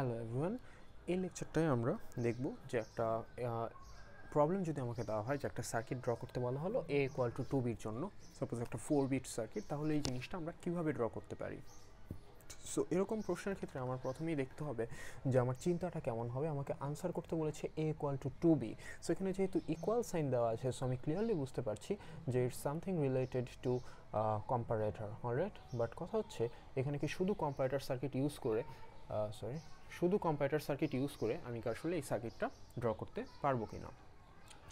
hello everyone এই লেকচারটায় আমরা দেখব যে একটা প্রবলেম যদি আমাকে দেওয়া হয় যে একটা সার্কিট ড্র করতে বলা হলো এ ইকুয়াল টু টু বির জন্য সাপোজ একটা ফোর বিট সার্কিট তাহলে এই জিনিসটা আমরা কীভাবে ড্র করতে পারি সো এরকম প্রশ্নের ক্ষেত্রে আমার প্রথমেই দেখতে হবে যে আমার চিন্তাটা কেমন হবে আমাকে আনসার করতে বলেছে A equal to two B so এখানে যেহেতু ইকুয়াল সাইন দেওয়া আছে সো আমি ক্লিয়ারলি বুঝতে পারছি যে it's something related to comparator alright but কথা হচ্ছে এখানে কি শুধু কম্পারেটার সার্কিট ইউজ করে সরি শুধু কম্পিউটার সার্কিট ইউজ করে আমি আসলে এই সার্কিটটা ড্র করতে পারবো কি না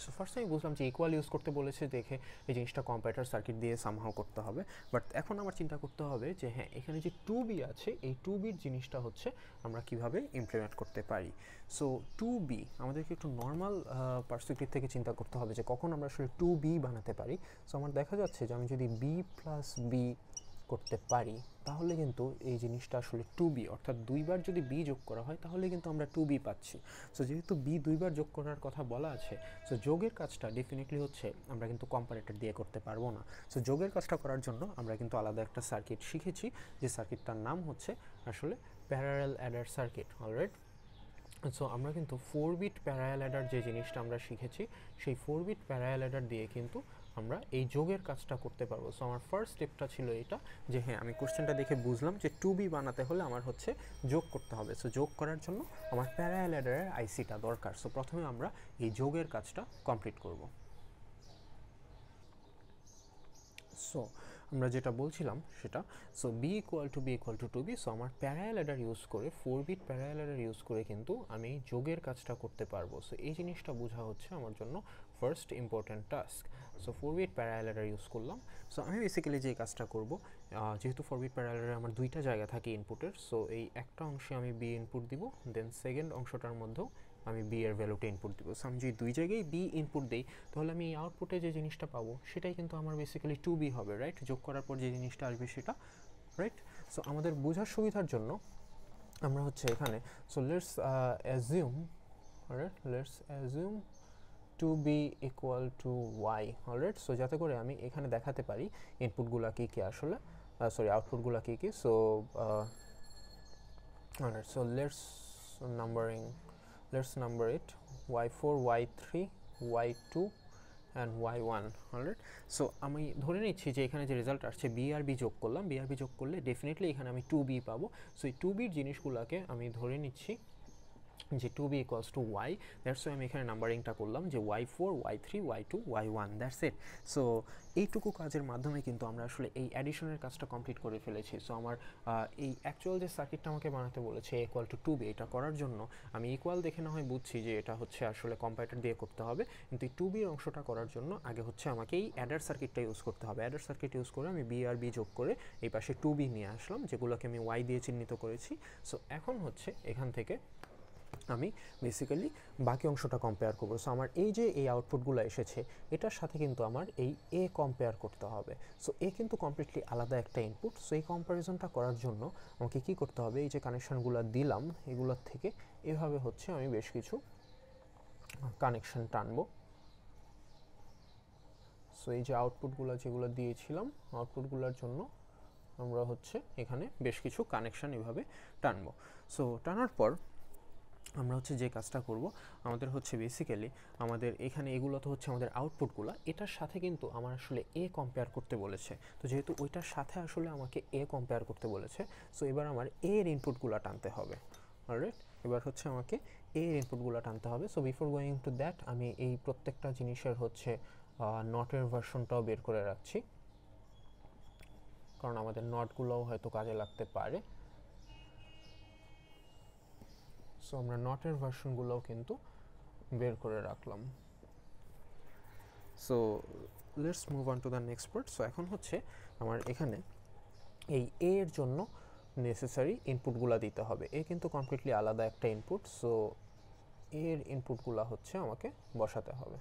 সো ফার্স্ট আমি বুঝলাম যে ইকুয়াল ইউজ করতে বলেছে দেখে এই জিনিসটা কম্পিউটার সার্কিট দিয়ে সামহাও করতে হবে বাট এখন আমার চিন্তা করতে হবে যে হ্যাঁ এখানে যে টু বি আছে এই টু বির জিনিসটা হচ্ছে আমরা কিভাবে ইমপ্লিমেন্ট করতে পারি সো টু বি আমাদেরকে একটু নর্মাল পার্সপেক্টিভ থেকে চিন্তা করতে হবে যে কখন আমরা আসলে টু বি বানাতে পারি সো আমার দেখা যাচ্ছে যে আমি যদি বি প্লাস বি করতে পারি তাহলে কিন্তু এই জিনিসটা আসলে টু বি অর্থাৎ দুইবার যদি বি যোগ করা হয় তাহলে কিন্তু আমরা টু বি পাচ্ছি সো যেহেতু বি দুইবার যোগ করার কথা বলা আছে সো যোগের কাজটা ডেফিনেটলি হচ্ছে আমরা কিন্তু কম্পারেটর দিয়ে করতে পারবো না সো যোগের কাজটা করার জন্য আমরা কিন্তু আলাদা একটা সার্কিট শিখেছি যে সার্কিটটার নাম হচ্ছে আসলে parallel adder circuit alright so আমরা কিন্তু ফোর বিট প্যারায়াল অ্যাডার যে জিনিসটা আমরা শিখেছি সেই ফোর বিট প্যারায়াল অ্যাডার দিয়ে কিন্তু আমরা এই যোগের কাজটা করতে পারবো সো আমার ফার্স্ট স্টেপটা ছিল এটা যে হ্যাঁ আমি কোশ্চেনটা দেখে বুঝলাম যে টু বি বানাতে হলে আমার হচ্ছে যোগ করতে হবে সো যোগ করার জন্য আমার প্যারালাইডারের আইসিটা দরকার সো প্রথমে আমরা এই যোগের কাজটা কমপ্লিট করব সো আমরা যেটা বলছিলাম সেটা so B equal to B equal to two B so আমার প্যারায়াল ইউজ করে ফোর বিট প্যারায়াল ইউজ করে কিন্তু আমি যোগের কাজটা করতে পারবো সো এই জিনিসটা বোঝা হচ্ছে আমার জন্য first important task so four bit parallel adder use করলাম সো আমি বেসিক্যালি যে কাজটা করব যেহেতু ফোর বিট প্যারালাইডারে আমার দুইটা জায়গা থাকে ইনপুটের সো এই একটা অংশে আমি বি ইনপুট দিব দেন সেকেন্ড অংশটার মধ্যেও আমি বি এর ভ্যালুটা ইনপুট দিব সো আমি যদি দুই জায়গায় বি ইনপুট দিই তাহলে আমি এই আউটপুটে যে জিনিসটা পাবো সেটাই কিন্তু আমার বেসিক্যালি টু বি হবে রাইট যোগ করার পর যে জিনিসটা আসবে সেটা রাইট সো আমাদের বোঝার সুবিধার জন্য আমরা হচ্ছে এখানে so let's assume right let's assume two B equal to Y alright so যাতে করে আমি এখানে দেখাতে পারি ইনপুটগুলো কী কী আসলে সরি আউটপুটগুলো কী কী so alright so let's numbering let's number it Y four Y three Y two and Y one alright so আমি ধরে নিচ্ছি যে এখানে যে রেজাল্ট আসছে বি আর বি যোগ করলাম বি আর বি যোগ করলে ডেফিনেটলি এখানে আমি টু বি পাবো সো এই টু বির জিনিসগুলোকে আমি ধরে নিচ্ছি যে two B equals to Y that's আমি এখানে নাম্বারিংটা করলাম যে Y four Y three Y two Y one that's it so এইটুকু কাজের মাধ্যমে কিন্তু আমরা আসলে এই অ্যাডিশনের কাজটা কমপ্লিট করে ফেলেছি সো আমার এই অ্যাকচুয়াল যে সার্কিটটা আমাকে বানাতে বলেছে ইকোয়াল টু টু বি এটা করার জন্য আমি ইকোয়াল দেখে না হয় বুঝছি যে এটা হচ্ছে আসলে কম্পিউটার দিয়ে করতে হবে কিন্তু এই টু বি অংশটা করার জন্য আগে হচ্ছে আমাকে এই অ্যাডার সার্কিটটা ইউজ করতে হবে অ্যাডার সার্কিট ইউজ করে আমি বি আর বি যোগ করে এই পাশে টু বি নিয়ে আসলাম যেগুলোকে আমি ওয়াই দিয়ে চিহ্নিত করেছি সো এখন হচ্ছে এখান থেকে আমি বেসিক্যালি বাকি অংশটা কম্পেয়ার করবো সো আমার এই যে এই আউটপুটগুলো এসেছে এটার সাথে কিন্তু আমার এই এ কম্পেয়ার করতে হবে সো এ কিন্তু কমপ্লিটলি আলাদা একটা ইনপুট সো এই কম্প্যারিজনটা করার জন্য আমাকে কি করতে হবে এই যে কানেকশানগুলো দিলাম এগুলোর থেকে এভাবে হচ্ছে আমি বেশ কিছু কানেকশান টানবো সো এই যে আউটপুটগুলো যেগুলো দিয়েছিলাম আউটপুটগুলোর জন্য আমরা হচ্ছে এখানে বেশ কিছু কানেকশান এভাবে টানবো সো টানার পর আমরা হচ্ছে যে কাজটা করব আমাদের হচ্ছে বেসিক্যালি আমাদের এখানে এগুলো তো হচ্ছে আমাদের আউটপুটগুলো এটার সাথে কিন্তু আমার আসলে এ কম্পেয়ার করতে বলেছে তো যেহেতু ওইটার সাথে আসলে আমাকে এ কম্পেয়ার করতে বলেছে সো এবার আমার এ এর ইনপুটগুলো টানতে হবে অলরাইট এবার হচ্ছে আমাকে এ এর ইনপুটগুলো টানতে হবে so before going to that আমি এই প্রত্যেকটা জিনিসের হচ্ছে নটের ভার্সনটাও বের করে রাখছি কারণ আমাদের নটগুলোও হয়তো কাজে লাগতে পারে সো আমরা নটের ভার্সনগুলোও কিন্তু বের করে রাখলাম so let's move on to the next part so এখন হচ্ছে আমার এখানে এই এ এর জন্য নেসেসারি ইনপুটগুলো দিতে হবে এ কিন্তু কমপ্লিটলি আলাদা একটা ইনপুট সো এর ইনপুটগুলো হচ্ছে আমাকে বসাতে হবে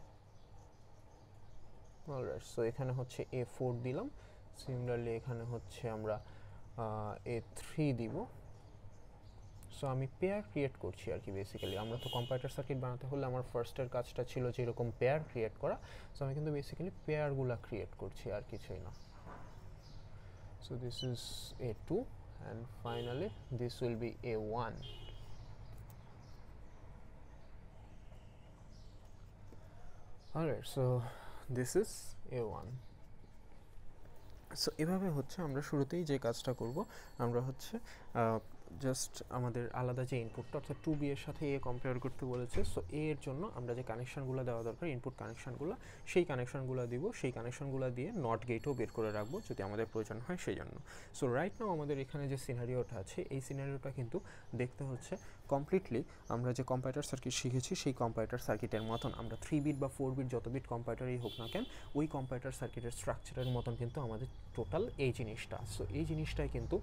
অলরাইট সো এখানে হচ্ছে এ ফোর দিলাম সিমিলারলি এখানে হচ্ছে আমরা এ থ্রি দিব সো আমি পেয়ার ক্রিয়েট করছি আর কি বেসিক্যালি আমরা তো কম্পিউটার সার্কিট বানাতে হলে আমার ফার্স্টের কাজটা ছিল যে এরকম পেয়ার ক্রিয়েট করা সো আমি কিন্তু বেসিক্যালি পেয়ারগুলো ক্রিয়েট করছি আর কিছুই না so this is a2 and finally this will be a1 so this is A one so এভাবে হচ্ছে আমরা শুরুতেই যে কাজটা করব আমরা হচ্ছে জাস্ট আমাদের আলাদা যে ইনপুটটা অর্থাৎ টু বি এর সাথে এ কম্পেয়ার করতে বলেছে সো এ এর জন্য আমরা যে কানেকশানগুলো দেওয়া দরকার ইনপুট কানেকশানগুলো সেই কানেকশানগুলো দিব সেই কানেকশানগুলো দিয়ে নট গেটও বের করে রাখবো যদি আমাদের প্রয়োজন হয় সেই জন্য সো রাইট নাও আমাদের এখানে যে সিনারিওটা আছে এই সিনারিওটা কিন্তু দেখতে হচ্ছে কমপ্লিটলি আমরা যে কম্পিউটার সার্কিট শিখেছি সেই কম্পিউটার সার্কিটের মতন আমরা থ্রি বিট বা ফোর বিট যত বিট কম্পিউটারই হোক না কেন ওই কম্পিউটার সার্কিটের স্ট্রাকচারের মতন কিন্তু আমাদের টোটাল এই জিনিসটা সো এই জিনিসটাই কিন্তু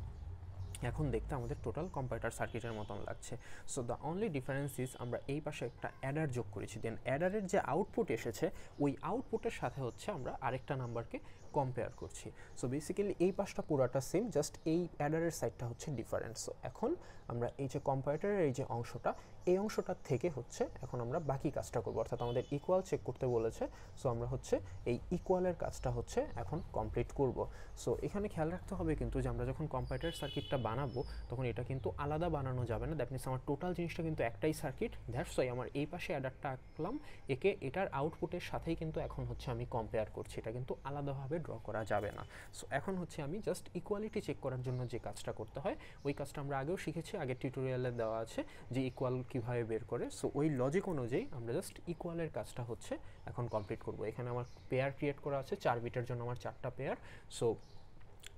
এখন দেখতে আমাদের টোটাল কম্পিউটার সার্কিটের মতন লাগছে so the only difference is আমরা এই পাশে একটা অ্যাডার যোগ করেছি দেন অ্যাডারের যে আউটপুট এসেছে ওই আউটপুটের সাথে হচ্ছে আমরা আরেকটা নাম্বারকে কম্পেয়ার করছি সো বেসিক্যালি এই পাশটা পুরাটা সেম জাস্ট এই অ্যাডারের সাইডটা হচ্ছে ডিফারেন্ট সো এখন আমরা এই যে কম্পারেটারের এই যে অংশটা এই অংশটা থেকে হচ্ছে এখন আমরা বাকি কাজটা করবো অর্থাৎ আমাদের ইকুয়াল চেক করতে বলেছে সো আমরা হচ্ছে এই ইকুয়ালের কাজটা হচ্ছে এখন কমপ্লিট করব সো এখানে খেয়াল রাখতে হবে কিন্তু যে আমরা যখন কম্পিউটার সার্কিটটা বানাবো তখন এটা কিন্তু আলাদা বানানো যাবে না দ্যাট মিনস আমার টোটাল জিনিসটা কিন্তু একটাই সার্কিট দ্যাটস ওয়াই আমার এই পাশে অ্যাডারটা আঁকলাম একে এটার আউটপুটের সাথেই কিন্তু এখন হচ্ছে আমি কম্পেয়ার করছি এটা কিন্তু আলাদাভাবে ড্র করা যাবে না সো এখন হচ্ছে আমি জাস্ট ইকুয়ালিটি চেক করার জন্য যে কাজটা করতে হয় ওই কাজটা আমরা আগেও শিখেছি আগের টিউটোরিয়ালে দেওয়া আছে যে ইকুয়াল কীভাবে বের করে সো ওই লজিক অনুযায়ী আমরা জাস্ট ইকুয়ালের কাজটা হচ্ছে এখন কমপ্লিট করব এখানে আমার পেয়ার ক্রিয়েট করা আছে চার বিটের জন্য আমার চারটা পেয়ার সো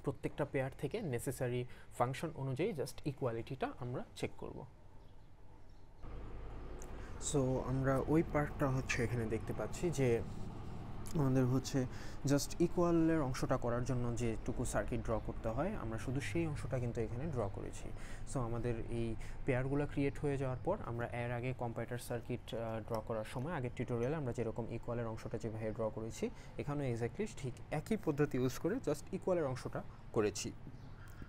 প্রত্যেকটা পেয়ার থেকে নেসেসারি ফাংশন অনুযায়ী জাস্ট ইকুয়ালিটিটা আমরা চেক করব সো আমরা ওই পার্টটা হচ্ছে এখানে দেখতে পাচ্ছি যে আমাদের হচ্ছে জাস্ট ইকুয়ালের অংশটা করার জন্য যেটুকু সার্কিট ড্র করতে হয় আমরা শুধু সেই অংশটা কিন্তু এখানে ড্র করেছি সো আমাদের এই পেয়ারগুলো ক্রিয়েট হয়ে যাওয়ার পর আমরা এর আগে কম্পিউটার সার্কিট ড্র করার সময় আগের টিউটোরিয়ালে আমরা যেরকম ইকুয়ালের অংশটা যেভাবে ড্র করেছি এখানেও এক্স্যাক্টলি ঠিক একই পদ্ধতি ইউজ করে জাস্ট ইকুয়ালের অংশটা করেছি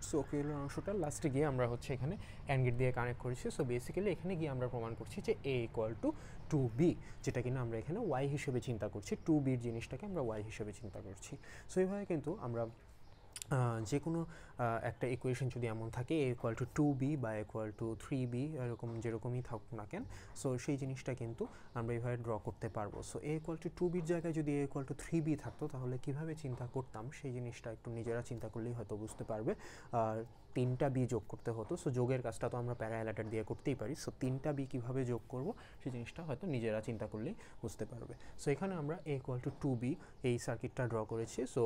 সো অকিউলার অংশটা লাস্টে গিয়ে আমরা হচ্ছে এখানে অ্যান্ড গেট দিয়ে কানেক্ট করেছি সো বেসিক্যালি এখানে গিয়ে আমরা প্রমাণ করছি যে A equal to two B যেটা কিনা আমরা এখানে ওয়াই হিসেবে চিন্তা করছি টু বির জিনিসটাকে আমরা ওয়াই হিসেবে চিন্তা করছি সো এইভাবে কিন্তু আমরা যে কোনো একটা ইকুয়েশন যদি এমন থাকে A equal to two B বা ইকুয়াল টু থ্রি বি এরকম যেরকমই থাকুক না কেন সো সেই জিনিসটা কিন্তু আমরা এভাবে ড্র করতে পারবো so A equal to two বির জায়গায় যদি A equal to three B থাকতো তাহলে কীভাবে চিন্তা করতাম সেই জিনিসটা একটু নিজেরা চিন্তা করলেই হয়তো বুঝতে পারবে আর তিনটা বি যোগ করতে হতো সো যোগের কাজটা তো আমরা প্যারা প্যারালাইটার দিয়ে করতেই পারি সো তিনটা বি কীভাবে যোগ করবো সেই জিনিসটা হয়তো নিজেরা চিন্তা করলেই বুঝতে পারবে সো এখানে আমরা A equal to two B এই সার্কিটটা ড্র করেছি সো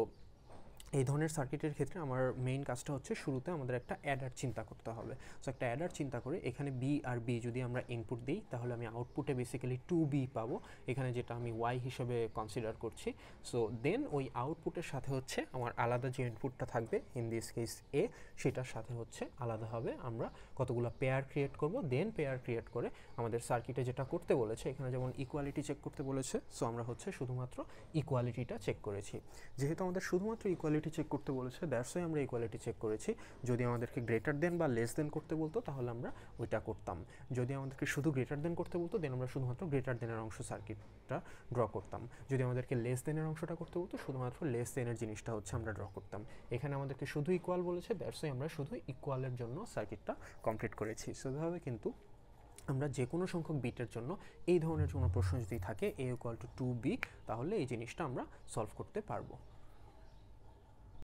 এই ধরনের সার্কিটের ক্ষেত্রে আমার মেইন কাজটা হচ্ছে শুরুতে আমাদের একটা অ্যাডার চিন্তা করতে হবে সো একটা অ্যাডার চিন্তা করে এখানে বি আর বি যদি আমরা ইনপুট দিই তাহলে আমি আউটপুটে বেসিক্যালি টু বি পাবো এখানে যেটা আমি ওয়াই হিসেবে কনসিডার করছি সো দেন ওই আউটপুটের সাথে হচ্ছে আমার আলাদা যে ইনপুটটা থাকবে ইন দিস কেস এ সেটার সাথে হচ্ছে আলাদাভাবে আমরা কতগুলো পেয়ার ক্রিয়েট করব দেন পেয়ার ক্রিয়েট করে আমাদের সার্কিটে যেটা করতে বলেছে এখানে যেমন ইকুয়ালিটি চেক করতে বলেছে সো আমরা হচ্ছে শুধুমাত্র ইকুয়ালিটিটা চেক করেছি যেহেতু আমাদের শুধুমাত্র ইকুয়ালিটি ইকুয়ালিটি চেক করতে বলেছে দ্যাটসই আমরা ইকুয়ালিটি চেক করেছি যদি আমাদেরকে গ্রেটার দেন বা লেস দেন করতে বলতো তাহলে আমরা ওইটা করতাম যদি আমাদেরকে শুধু গ্রেটার দেন করতে বলতো দেন আমরা শুধুমাত্র গ্রেটার দেনের অংশ সার্কিটটা ড্র করতাম যদি আমাদেরকে লেস দেনের অংশটা করতে বলতো শুধুমাত্র লেস দেনের জিনিসটা হচ্ছে আমরা ড্র করতাম এখানে আমাদেরকে শুধু ইকুয়াল বলেছে দ্যাটসই আমরা শুধু ইকুয়ালের জন্য সার্কিটটা কমপ্লিট করেছি সেভাবে কিন্তু আমরা যে কোনো সংখ্যক বিটের জন্য এই ধরনের কোনো প্রশ্ন যদি থাকে A equal to two B তাহলে এই জিনিসটা আমরা সলভ করতে পারবো